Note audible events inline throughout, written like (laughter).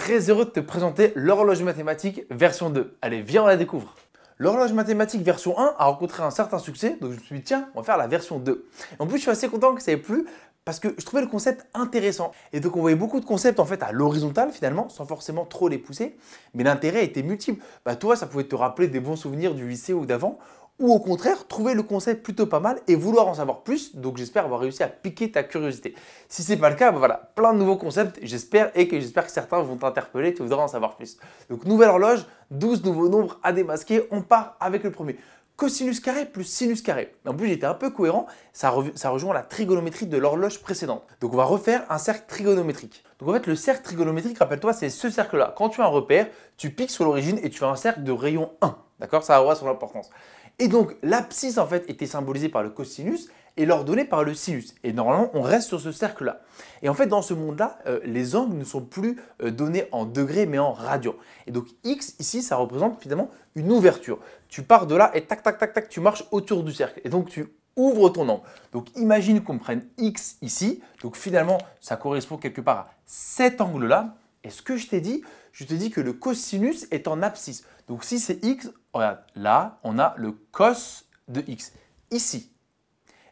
très heureux de te présenter l'horloge mathématique version 2. Allez, viens, on la découvre. L'horloge mathématique version 1 a rencontré un certain succès, donc je me suis dit tiens, on va faire la version 2. En plus, je suis assez content que ça ait plu parce que je trouvais le concept intéressant. Et donc on voyait beaucoup de concepts en fait à l'horizontale finalement, sans forcément trop les pousser, mais l'intérêt était multiple. Bah toi, ça pouvait te rappeler des bons souvenirs du lycée ou d'avant, ou au contraire trouver le concept plutôt pas mal et vouloir en savoir plus. Donc j'espère avoir réussi à piquer ta curiosité. Si c'est pas le cas, bah voilà, plein de nouveaux concepts, j'espère et que j'espère que certains vont t'interpeller, tu voudras en savoir plus. Donc nouvelle horloge, 12 nouveaux nombres à démasquer, on part avec le premier. Cosinus carré plus sinus carré. En plus, j'étais un peu cohérent, ça, ça rejoint la trigonométrie de l'horloge précédente. Donc on va refaire un cercle trigonométrique. Donc en fait, le cercle trigonométrique, rappelle-toi, c'est ce cercle-là. Quand tu as un repère, tu piques sur l'origine et tu fais un cercle de rayon 1. D'accord Ça aura son importance. Et donc l'abscisse en fait était symbolisée par le cosinus et l'ordonnée par le sinus. Et normalement, on reste sur ce cercle-là. Et en fait, dans ce monde-là, euh, les angles ne sont plus euh, donnés en degrés, mais en radians. Et donc x, ici, ça représente finalement une ouverture. Tu pars de là et tac, tac, tac, tac, tu marches autour du cercle. Et donc tu ouvres ton angle. Donc imagine qu'on prenne x ici. Donc finalement, ça correspond quelque part à cet angle-là. Et ce que je t'ai dit, je te dis que le cosinus est en abscisse. Donc si c'est x, là, on a le cos de x, ici.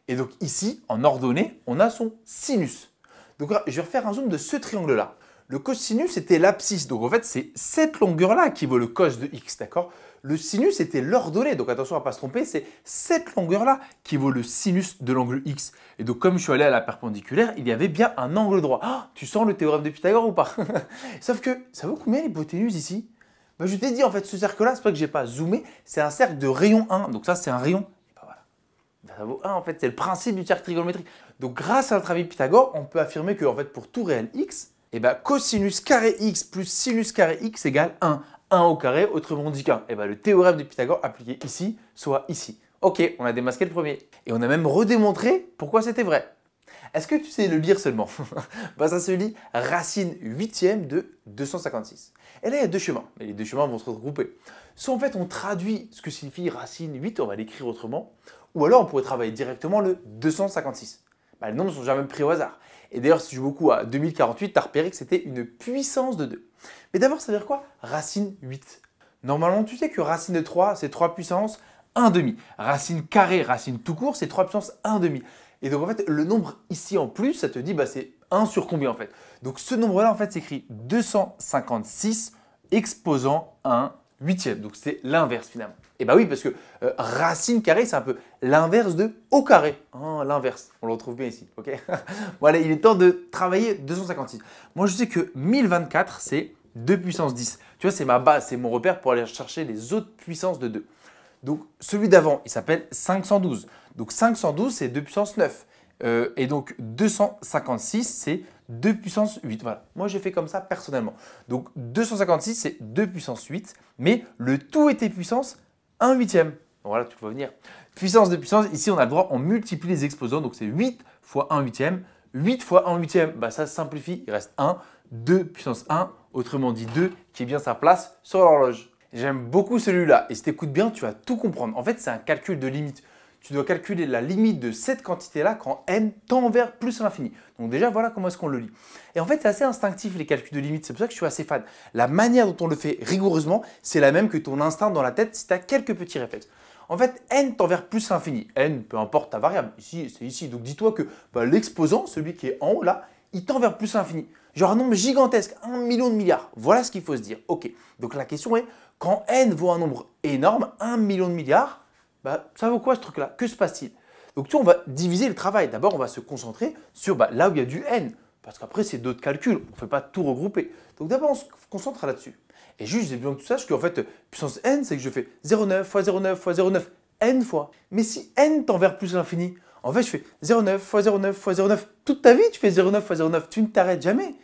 Et donc ici, en ordonnée, on a son sinus. Donc je vais refaire un zoom de ce triangle-là. Le cosinus était l'abscisse, donc en fait c'est cette longueur-là qui vaut le cos de x, d'accord le sinus était l'ordonnée, Donc attention à ne pas se tromper, c'est cette longueur-là qui vaut le sinus de l'angle X. Et donc comme je suis allé à la perpendiculaire, il y avait bien un angle droit. Ah, tu sens le théorème de Pythagore ou pas (laughs) Sauf que ça vaut combien l'hypoténuse ici ben, Je t'ai dit en fait ce cercle-là, c'est pas que j'ai pas zoomé, c'est un cercle de rayon 1. Donc ça c'est un rayon. Bah, bah, ça vaut 1 en fait, c'est le principe du cercle trigonométrique. Donc grâce à notre de Pythagore, on peut affirmer que en fait pour tout réel X, ben, cosinus carré x plus sinus carré x égale 1. 1 au carré, autrement dit qu'un. Et eh bien le théorème de Pythagore appliqué ici soit ici. Ok, on a démasqué le premier. Et on a même redémontré pourquoi c'était vrai. Est-ce que tu sais le lire seulement (laughs) bah, Ça se lit racine 8 de 256. Et là, il y a deux chemins, mais les deux chemins vont se regrouper. Soit en fait, on traduit ce que signifie racine 8, on va l'écrire autrement, ou alors on pourrait travailler directement le 256. Bah, les nombres ne sont jamais pris au hasard. Et d'ailleurs, si tu joues beaucoup à 2048, tu as repéré que c'était une puissance de 2. Mais d'abord, ça veut dire quoi Racine 8. Normalement, tu sais que racine de 3, c'est 3 puissance 1 demi. Racine carrée, racine tout court, c'est 3 puissance 1 demi. Et donc en fait, le nombre ici en plus, ça te dit bah, c'est 1 sur combien en fait Donc ce nombre-là en fait s'écrit 256 exposant 1 huitième. Donc c'est l'inverse finalement. Et eh bien oui, parce que euh, racine carrée, c'est un peu l'inverse de au carré. Ah, l'inverse, on le retrouve bien ici. ok voilà, (laughs) il est temps de travailler 256. Moi, je sais que 1024, c'est 2 puissance 10. Tu vois, c'est ma base, c'est mon repère pour aller chercher les autres puissances de 2. Donc, celui d'avant, il s'appelle 512. Donc, 512, c'est 2 puissance 9. Euh, et donc 256, c'est 2 puissance 8. Voilà, moi j'ai fait comme ça personnellement. Donc 256, c'est 2 puissance 8, mais le tout était puissance 1 huitième. Voilà, tu peux venir. Puissance de puissance, ici on a le droit, on multiplie les exposants, donc c'est 8 fois 1 huitième. 8 fois 1 huitième, bah ça simplifie, il reste 1, 2 puissance 1, autrement dit 2, qui est bien sa place sur l'horloge. J'aime beaucoup celui-là, et si tu écoutes bien, tu vas tout comprendre. En fait, c'est un calcul de limite tu dois calculer la limite de cette quantité-là quand n tend vers plus l'infini. Donc déjà, voilà comment est-ce qu'on le lit. Et en fait, c'est assez instinctif les calculs de limite, c'est pour ça que je suis assez fan. La manière dont on le fait rigoureusement, c'est la même que ton instinct dans la tête si tu as quelques petits réflexes. En fait, n tend vers plus l'infini. n, peu importe ta variable, ici, c'est ici. Donc dis-toi que bah, l'exposant, celui qui est en haut là, il tend vers plus l'infini. Genre un nombre gigantesque, un million de milliards. Voilà ce qu'il faut se dire. Ok, donc la question est, quand n vaut un nombre énorme, un million de milliards, bah, ça vaut quoi ce truc-là Que se passe-t-il Donc, tu on va diviser le travail. D'abord, on va se concentrer sur bah, là où il y a du N, parce qu'après, c'est d'autres calculs, on ne fait pas tout regrouper. Donc, d'abord, on se concentre là-dessus. Et juste, j'ai besoin que tu saches qu'en fait, puissance N, c'est que je fais 0,9 x 0,9 x 0,9 N fois. Mais si N tend vers plus l'infini, en fait, je fais 0,9 x 0,9 x 0,9. Toute ta vie, tu fais 0,9 x 0,9. Tu ne t'arrêtes jamais.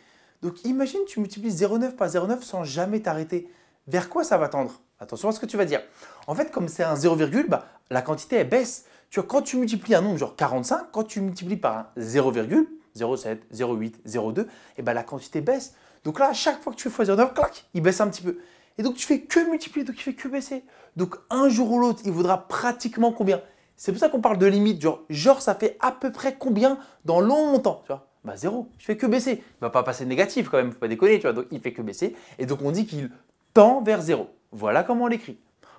Donc imagine, tu multiplies 0,9 par 0,9 sans jamais t'arrêter. Vers quoi ça va tendre Attention à ce que tu vas dire. En fait, comme c'est un 0, bah, la quantité elle baisse. Tu vois, quand tu multiplies un nombre genre 45, quand tu multiplies par 0,07, 0,8, 0,2, et ben la quantité baisse. Donc là, à chaque fois que tu fais fois 09 clac, il baisse un petit peu. Et donc tu fais que multiplier, donc tu fait que baisser. Donc un jour ou l'autre, il vaudra pratiquement combien C'est pour ça qu'on parle de limite, genre, genre ça fait à peu près combien dans longtemps, tu vois bah zéro, je fais que baisser. Il va pas passer négatif quand même, faut pas déconner, tu vois. Donc il fait que baisser. Et donc on dit qu'il tend vers zéro. Voilà comment on l'écrit.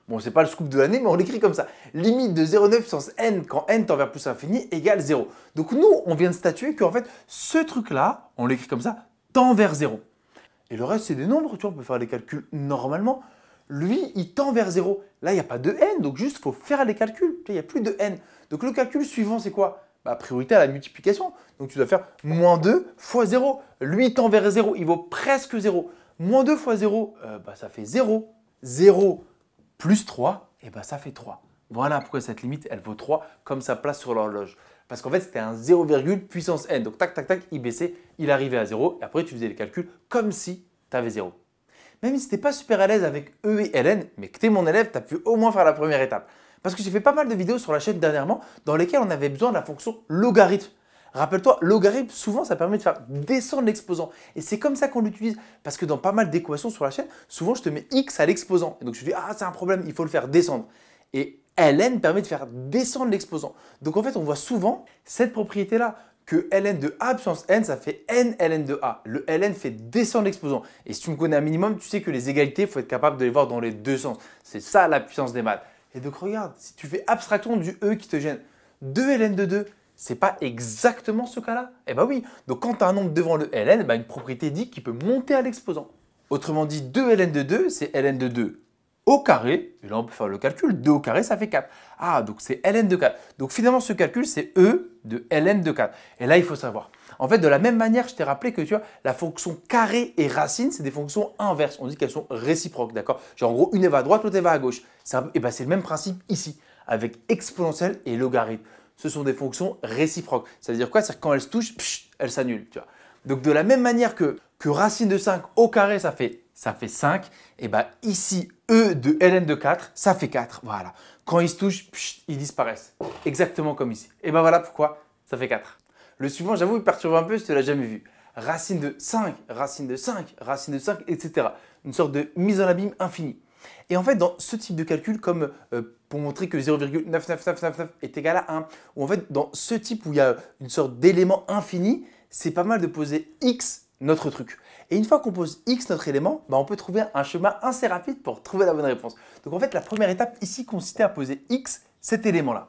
Bon, c'est pas le scoop de l'année, mais on l'écrit comme ça. Limite de 0,9 sens n quand n tend vers plus infini égale 0. Donc nous, on vient de statuer qu'en fait, ce truc-là, on l'écrit comme ça, tend vers 0. Et le reste, c'est des nombres, tu vois, on peut faire les calculs normalement. Lui, il tend vers 0. Là, il n'y a pas de n, donc juste, il faut faire les calculs. Il n'y a plus de n. Donc le calcul suivant, c'est quoi bah, Priorité à la multiplication. Donc tu dois faire moins 2 fois 0. Lui, tend vers 0, il vaut presque 0. Moins 2 fois 0, euh, bah, ça fait 0. 0 plus 3, et eh ben ça fait 3. Voilà pourquoi cette limite, elle vaut 3 comme sa place sur l'horloge. Parce qu'en fait, c'était un 0, puissance n. Donc tac, tac, tac, il baissait, il arrivait à 0. Et après, tu faisais les calculs comme si tu avais 0. Même si tu pas super à l'aise avec E et LN, mais que tu es mon élève, tu as pu au moins faire la première étape. Parce que j'ai fait pas mal de vidéos sur la chaîne dernièrement dans lesquelles on avait besoin de la fonction logarithme Rappelle-toi, logarithme, souvent, ça permet de faire descendre l'exposant. Et c'est comme ça qu'on l'utilise. Parce que dans pas mal d'équations sur la chaîne, souvent, je te mets x à l'exposant. Et donc, je dis, ah, c'est un problème, il faut le faire descendre. Et ln permet de faire descendre l'exposant. Donc, en fait, on voit souvent cette propriété-là que ln de a puissance n, ça fait n ln de a. Le ln fait descendre l'exposant. Et si tu me connais un minimum, tu sais que les égalités, il faut être capable de les voir dans les deux sens. C'est ça la puissance des maths. Et donc regarde, si tu fais abstraction du e qui te gêne, 2 ln de 2, c'est pas exactement ce cas-là Eh bien oui, donc quand tu as un nombre devant le ln, bah, une propriété dit qu'il peut monter à l'exposant. Autrement dit, 2 ln de 2, c'est ln de 2 au carré, et là on peut faire le calcul, 2 au carré ça fait 4. Ah, donc c'est ln de 4. Donc finalement ce calcul c'est e de ln de 4. Et là il faut savoir. En fait, de la même manière, je t'ai rappelé que tu vois, la fonction carré et racine, c'est des fonctions inverses. On dit qu'elles sont réciproques, d'accord Genre en gros, une elle va à droite, l'autre elle va à gauche. et eh ben, c'est le même principe ici, avec exponentielle et logarithme ce sont des fonctions réciproques. Ça veut dire quoi C'est-à-dire quand elles se touchent, elles s'annulent. Donc de la même manière que, racine de 5 au carré, ça fait, ça fait 5, et eh bien ici, E de ln de 4, ça fait 4. Voilà. Quand ils se touchent, ils disparaissent. Exactement comme ici. Et eh ben voilà pourquoi ça fait 4. Le suivant, j'avoue, il perturbe un peu, tu ne l'as jamais vu. Racine de 5, racine de 5, racine de 5, etc. Une sorte de mise en abîme infinie. Et en fait, dans ce type de calcul, comme euh, pour montrer que 0,99999 est égal à 1, ou en fait, dans ce type où il y a une sorte d'élément infini, c'est pas mal de poser x notre truc. Et une fois qu'on pose x notre élément, bah, on peut trouver un chemin assez rapide pour trouver la bonne réponse. Donc en fait, la première étape ici consistait à poser x, cet élément-là.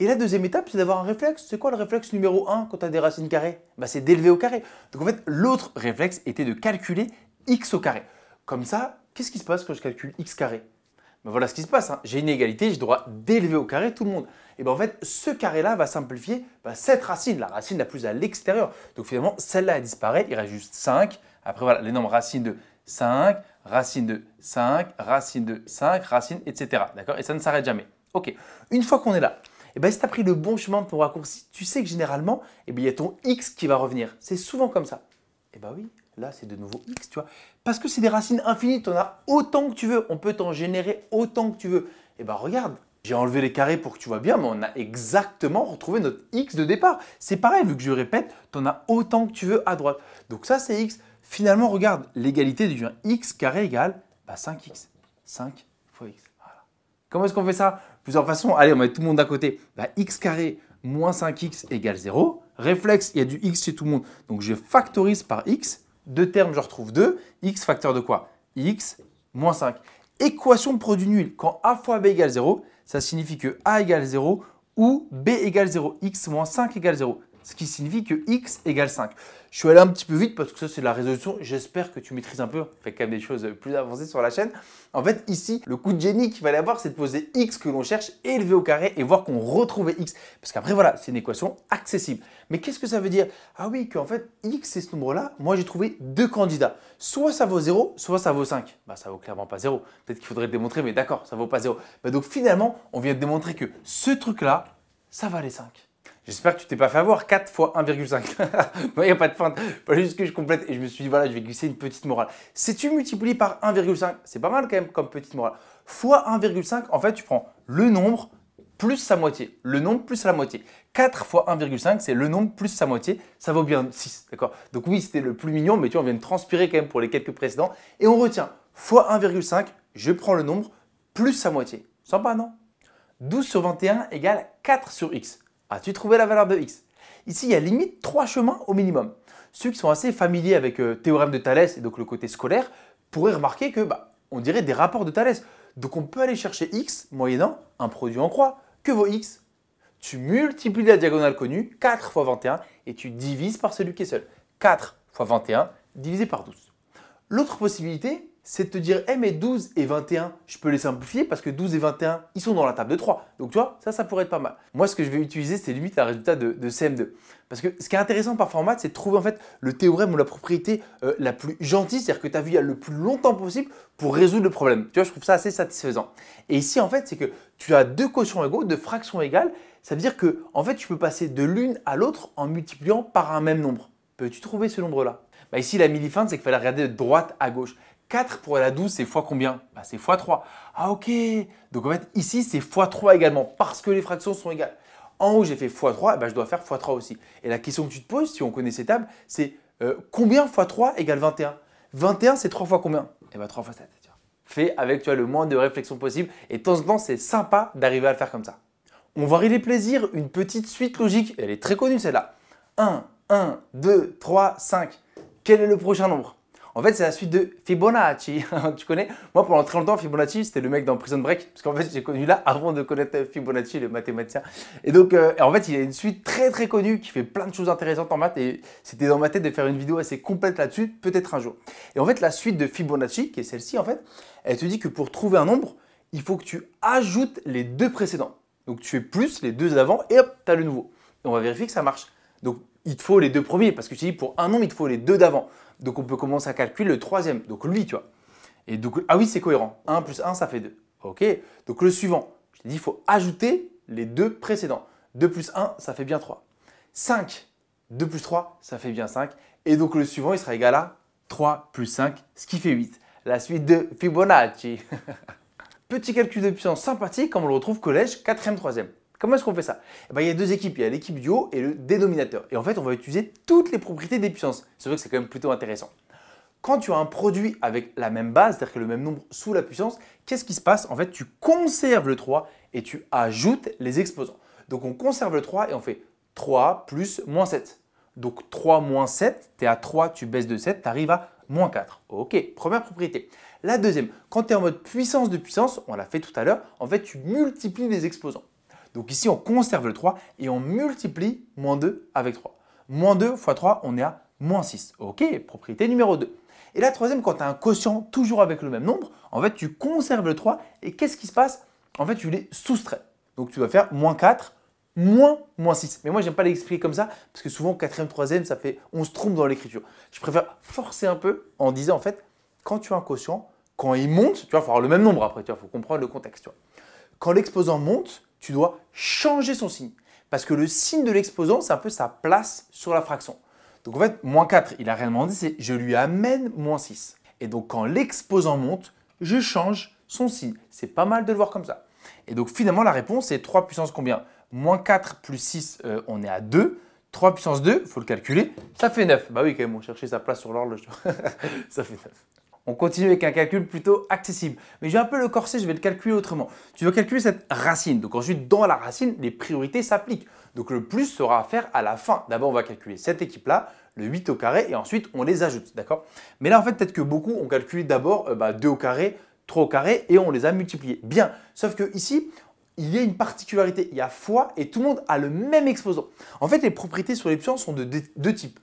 Et la deuxième étape, c'est d'avoir un réflexe. C'est quoi le réflexe numéro 1 quand tu as des racines carrées bah, C'est d'élever au carré. Donc en fait, l'autre réflexe était de calculer x au carré. Comme ça, Qu'est-ce qui se passe quand je calcule x carré ben Voilà ce qui se passe. Hein. J'ai une égalité, j'ai droit d'élever au carré tout le monde. Et bien en fait, ce carré-là va simplifier ben, cette racine, la racine la plus à l'extérieur. Donc finalement, celle-là elle disparaît, il reste juste 5. Après voilà, les nombres racine de 5, racine de 5, racine de 5, racine, etc. D'accord Et ça ne s'arrête jamais. Ok, une fois qu'on est là, et eh bien si tu as pris le bon chemin de ton raccourci, tu sais que généralement, et eh bien, il y a ton x qui va revenir. C'est souvent comme ça. Et eh bien oui, Là, c'est de nouveau x, tu vois. Parce que c'est des racines infinies, tu en as autant que tu veux. On peut t'en générer autant que tu veux. Et eh ben regarde, j'ai enlevé les carrés pour que tu vois bien, mais on a exactement retrouvé notre x de départ. C'est pareil, vu que je répète, tu en as autant que tu veux à droite. Donc ça, c'est x. Finalement, regarde, l'égalité devient x carré égale 5x. Bah, 5 fois x. Comment est-ce qu'on fait ça Plusieurs façons. Allez, on met tout le monde à côté. Bah, x carré moins 5x égale 0. Réflexe, il y a du x chez tout le monde. Donc je factorise par x. Deux termes, je retrouve deux. X facteur de quoi X moins 5. Équation de produit nul. Quand A fois B égale 0, ça signifie que A égale 0 ou B égale 0. X moins 5 égale 0 ce qui signifie que x égale 5. Je suis allé un petit peu vite parce que ça c'est de la résolution, j'espère que tu maîtrises un peu, fait quand même des choses plus avancées sur la chaîne. En fait ici, le coup de génie qu'il fallait avoir c'est de poser x que l'on cherche, élevé au carré et voir qu'on retrouvait x. Parce qu'après voilà, c'est une équation accessible. Mais qu'est-ce que ça veut dire Ah oui, qu'en fait x c'est ce nombre-là, moi j'ai trouvé deux candidats. Soit ça vaut 0, soit ça vaut 5. Bah ça vaut clairement pas 0, peut-être qu'il faudrait démontrer, mais d'accord, ça vaut pas 0. Bah, donc finalement, on vient de démontrer que ce truc-là, ça va valait 5. J'espère que tu t'es pas fait avoir. 4 fois 1,5. il n'y a pas de fin. juste que je complète. Et je me suis dit, voilà, je vais glisser une petite morale. Si tu multiplies par 1,5, c'est pas mal quand même comme petite morale. Fois 1,5, en fait, tu prends le nombre plus sa moitié. Le nombre plus la moitié. 4 fois 1,5, c'est le nombre plus sa moitié. Ça vaut bien 6. D'accord Donc oui, c'était le plus mignon, mais tu vois, on vient de transpirer quand même pour les quelques précédents. Et on retient fois 1,5, je prends le nombre plus sa moitié. Sympa, non 12 sur 21 égale 4 sur x. As-tu ah, trouvé la valeur de x Ici, il y a limite trois chemins au minimum. Ceux qui sont assez familiers avec le euh, théorème de Thalès et donc le côté scolaire pourraient remarquer que bah, on dirait des rapports de Thalès. Donc on peut aller chercher x moyennant un produit en croix. Que vaut x Tu multiplies la diagonale connue, 4 fois 21, et tu divises par celui qui est seul. 4 fois 21 divisé par 12. L'autre possibilité, c'est de te dire, M eh, mais 12 et 21, je peux les simplifier parce que 12 et 21, ils sont dans la table de 3. Donc tu vois, ça, ça pourrait être pas mal. Moi, ce que je vais utiliser, c'est limite un résultat de, CM2. Parce que ce qui est intéressant par format, c'est de trouver en fait le théorème ou la propriété euh, la plus gentille, c'est-à-dire que tu as vu y a le plus longtemps possible pour résoudre le problème. Tu vois, je trouve ça assez satisfaisant. Et ici, en fait, c'est que tu as deux quotients égaux, deux fractions égales. Ça veut dire que, en fait, tu peux passer de l'une à l'autre en multipliant par un même nombre. Peux-tu trouver ce nombre-là bah, Ici, la millifinte, c'est qu'il fallait regarder de droite à gauche. 4 pour la 12, c'est fois combien bah, C'est fois 3. Ah ok Donc en fait, ici, c'est fois 3 également, parce que les fractions sont égales. En haut, j'ai fait fois 3, bah, je dois faire fois 3 aussi. Et la question que tu te poses, si on connaît ces tables, c'est euh, combien fois 3 égale 21 21, c'est 3 fois combien Eh bien, 3 fois 7. Tu vois. avec tu le moins de réflexion possible. Et de temps en temps, c'est sympa d'arriver à le faire comme ça. On va les plaisirs, une petite suite logique. Elle est très connue, celle-là. 1, 1, 2, 3, 5. Quel est le prochain nombre en fait, c'est la suite de Fibonacci. (laughs) tu connais Moi, pendant très longtemps, Fibonacci, c'était le mec dans Prison Break, parce qu'en fait, j'ai connu là avant de connaître Fibonacci, le mathématicien. Et donc, euh, en fait, il y a une suite très très connue qui fait plein de choses intéressantes en maths, et c'était dans ma tête de faire une vidéo assez complète là-dessus, peut-être un jour. Et en fait, la suite de Fibonacci, qui est celle-ci, en fait, elle te dit que pour trouver un nombre, il faut que tu ajoutes les deux précédents. Donc tu fais plus les deux avant, et hop, tu as le nouveau. Et on va vérifier que ça marche. Donc il te faut les deux premiers, parce que je t'ai dit, pour un nombre, il te faut les deux d'avant. Donc on peut commencer à calculer le troisième, donc lui, tu vois. Et donc, ah oui, c'est cohérent. 1 plus 1, ça fait 2. OK Donc le suivant, je t'ai dit, il faut ajouter les deux précédents. 2 plus 1, ça fait bien 3. 5, 2 plus 3, ça fait bien 5. Et donc le suivant, il sera égal à 3 plus 5, ce qui fait 8. La suite de Fibonacci. (laughs) Petit calcul de puissance sympathique comme on le retrouve collège 4e, 3e. Comment est-ce qu'on fait ça eh ben, Il y a deux équipes, il y a l'équipe du haut et le dénominateur. Et en fait, on va utiliser toutes les propriétés des puissances. C'est vrai que c'est quand même plutôt intéressant. Quand tu as un produit avec la même base, c'est-à-dire que le même nombre sous la puissance, qu'est-ce qui se passe En fait, tu conserves le 3 et tu ajoutes les exposants. Donc on conserve le 3 et on fait 3 plus moins 7. Donc 3 moins 7, tu es à 3, tu baisses de 7, tu arrives à moins 4. Ok, première propriété. La deuxième, quand tu es en mode puissance de puissance, on l'a fait tout à l'heure, en fait tu multiplies les exposants. Donc ici, on conserve le 3 et on multiplie moins 2 avec 3. Moins 2 fois 3, on est à moins 6. Ok, propriété numéro 2. Et la troisième, quand tu as un quotient toujours avec le même nombre, en fait, tu conserves le 3 et qu'est-ce qui se passe En fait, tu les soustrais. Donc tu vas faire moins 4 moins moins 6. Mais moi, je n'aime pas l'expliquer comme ça, parce que souvent, quatrième, troisième, ça fait, on se trompe dans l'écriture. Je préfère forcer un peu en disant, en fait, quand tu as un quotient, quand il monte, tu vois, il faut avoir le même nombre après, tu vois, faut comprendre le contexte, Quand l'exposant monte, tu dois changer son signe. Parce que le signe de l'exposant, c'est un peu sa place sur la fraction. Donc en fait, moins 4, il a rien demandé, c'est je lui amène moins 6. Et donc quand l'exposant monte, je change son signe. C'est pas mal de le voir comme ça. Et donc finalement, la réponse est 3 puissance combien Moins 4 plus 6, euh, on est à 2. 3 puissance 2, il faut le calculer, ça fait 9. Bah oui, quand même, on cherchait sa place sur l'horloge. (laughs) ça fait 9. On continue avec un calcul plutôt accessible. Mais je un peu le corser, je vais le calculer autrement. Tu veux calculer cette racine. Donc ensuite, dans la racine, les priorités s'appliquent. Donc le plus sera à faire à la fin. D'abord, on va calculer cette équipe-là, le 8 au carré, et ensuite, on les ajoute. Mais là, en fait, peut-être que beaucoup ont calculé d'abord 2 euh, bah, au carré, 3 au carré, et on les a multipliés. Bien. Sauf que ici, il y a une particularité. Il y a fois et tout le monde a le même exposant. En fait, les propriétés sur les puissances sont de deux types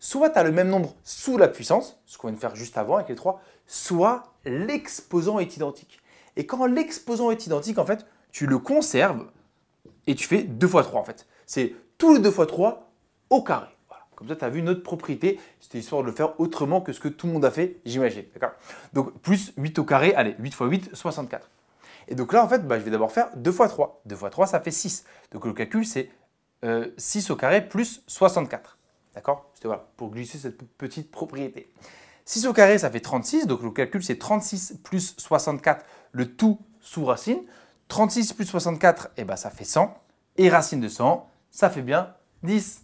soit tu as le même nombre sous la puissance, ce qu'on vient de faire juste avant avec les 3, soit l'exposant est identique. Et quand l'exposant est identique, en fait, tu le conserves et tu fais 2 fois 3 en fait. C'est tous les 2 fois 3 au carré. Voilà. Comme ça, tu as vu une autre propriété. C'était histoire de le faire autrement que ce que tout le monde a fait, j'imagine. Donc, plus 8 au carré, allez, 8 fois 8, 64. Et donc là, en fait, bah, je vais d'abord faire 2 fois 3. 2 fois 3, ça fait 6. Donc le calcul, c'est 6 euh, au carré plus 64. D'accord C'était voilà, pour glisser cette petite propriété. 6 au carré, ça fait 36. Donc le calcul, c'est 36 plus 64, le tout sous racine. 36 plus 64, eh ben, ça fait 100. Et racine de 100, ça fait bien 10.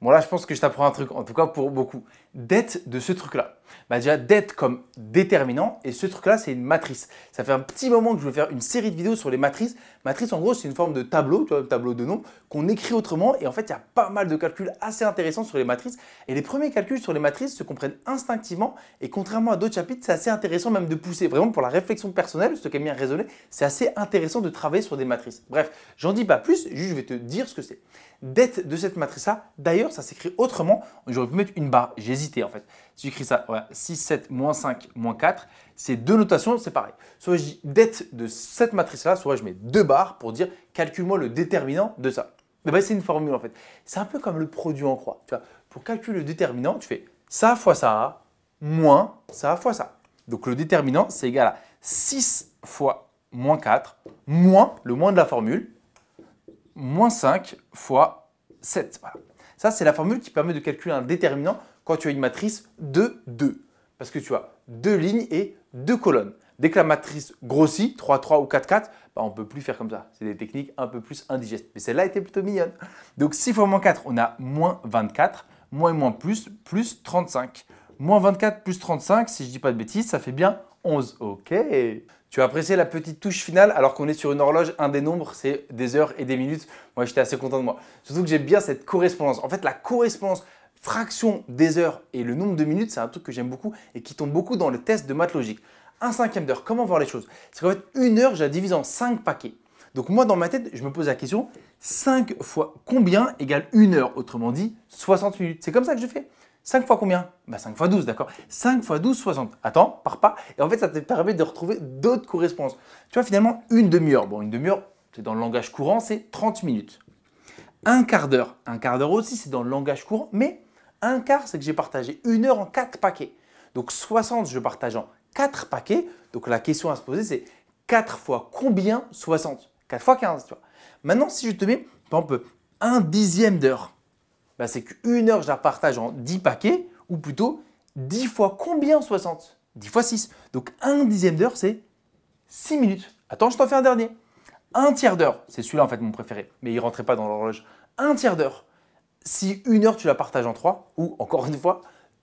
Bon là, je pense que je t'apprends un truc, en tout cas pour beaucoup. Dette de ce truc-là bah déjà dette comme déterminant. Et ce truc-là, c'est une matrice. Ça fait un petit moment que je veux faire une série de vidéos sur les matrices. Matrice, en gros, c'est une forme de tableau, tu vois, tableau de noms qu'on écrit autrement. Et en fait, il y a pas mal de calculs assez intéressants sur les matrices. Et les premiers calculs sur les matrices se comprennent instinctivement. Et contrairement à d'autres chapitres, c'est assez intéressant même de pousser. Vraiment, pour la réflexion personnelle, ce qui est bien raisonné, c'est assez intéressant de travailler sur des matrices. Bref, j'en dis pas plus, juste je vais te dire ce que c'est. Dette de cette matrice-là, d'ailleurs, ça s'écrit autrement. J'aurais pu mettre une barre, J'hésitais en fait j'écris ça, 6, 7, moins 5, moins 4, ces deux notations, c'est pareil. Soit je dis dette de cette matrice-là, soit je mets deux barres pour dire calcule-moi le déterminant de ça. Bah, c'est une formule en fait. C'est un peu comme le produit en croix. Tu vois, pour calculer le déterminant, tu fais ça fois ça, moins ça fois ça. Donc le déterminant, c'est égal à 6 fois moins 4, moins le moins de la formule, moins 5 fois 7. Ça, c'est la formule qui permet de calculer un déterminant quand tu as une matrice de 2. Parce que tu as deux lignes et deux colonnes. Dès que la matrice grossit, 3, 3 ou 4, 4, bah, on ne peut plus faire comme ça. C'est des techniques un peu plus indigestes. Mais celle-là était plutôt mignonne. Donc 6 fois moins 4, on a moins 24. Moins et moins plus, plus 35. Moins 24 plus 35, si je ne dis pas de bêtises, ça fait bien 11. Ok tu as apprécié la petite touche finale alors qu'on est sur une horloge, un des nombres, c'est des heures et des minutes. Moi, j'étais assez content de moi. Surtout que j'aime bien cette correspondance. En fait, la correspondance fraction des heures et le nombre de minutes, c'est un truc que j'aime beaucoup et qui tombe beaucoup dans le test de maths logique. Un cinquième d'heure, comment voir les choses C'est qu'en fait, une heure, je la divise en cinq paquets. Donc moi, dans ma tête, je me pose la question, 5 fois combien égale une heure Autrement dit, 60 minutes. C'est comme ça que je fais. 5 fois combien bah 5 fois 12, d'accord 5 fois 12, 60. Attends, par pas. Et en fait, ça te permet de retrouver d'autres correspondances. Tu vois, finalement, une demi-heure. Bon, une demi-heure, c'est dans le langage courant, c'est 30 minutes. Un quart d'heure. Un quart d'heure aussi, c'est dans le langage courant, mais un quart, c'est que j'ai partagé une heure en quatre paquets. Donc 60, je partage en quatre paquets. Donc la question à se poser, c'est 4 fois combien 60 4 fois 15, tu vois. Maintenant, si je te mets, par exemple, un dixième d'heure, bah, c'est qu'une heure, je la partage en 10 paquets, ou plutôt 10 fois combien 60 10 fois 6. Donc un dixième d'heure, c'est 6 minutes. Attends, je t'en fais un dernier. Un tiers d'heure, c'est celui-là en fait mon préféré, mais il ne rentrait pas dans l'horloge. Un tiers d'heure, si une heure tu la partages en trois, ou encore une fois,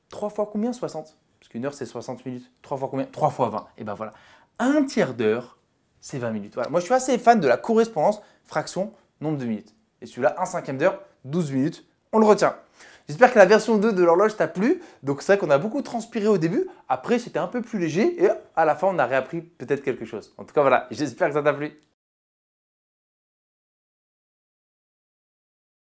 trois fois combien 60 Parce qu'une heure c'est 60 minutes. Trois fois combien Trois fois 20. Et eh ben voilà. Un tiers d'heure, c'est 20 minutes. Voilà. Moi je suis assez fan de la correspondance fraction nombre de minutes. Et celui-là, un cinquième d'heure, 12 minutes, on le retient. J'espère que la version 2 de l'horloge t'a plu. Donc c'est vrai qu'on a beaucoup transpiré au début. Après, c'était un peu plus léger. Et à la fin, on a réappris peut-être quelque chose. En tout cas, voilà. J'espère que ça t'a plu.